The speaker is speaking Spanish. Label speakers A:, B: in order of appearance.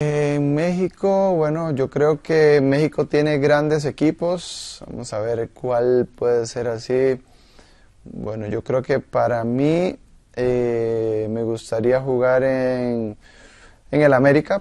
A: En México, bueno, yo creo que México tiene grandes equipos. Vamos a ver cuál puede ser así. Bueno, yo creo que para mí eh, me gustaría jugar en, en el América,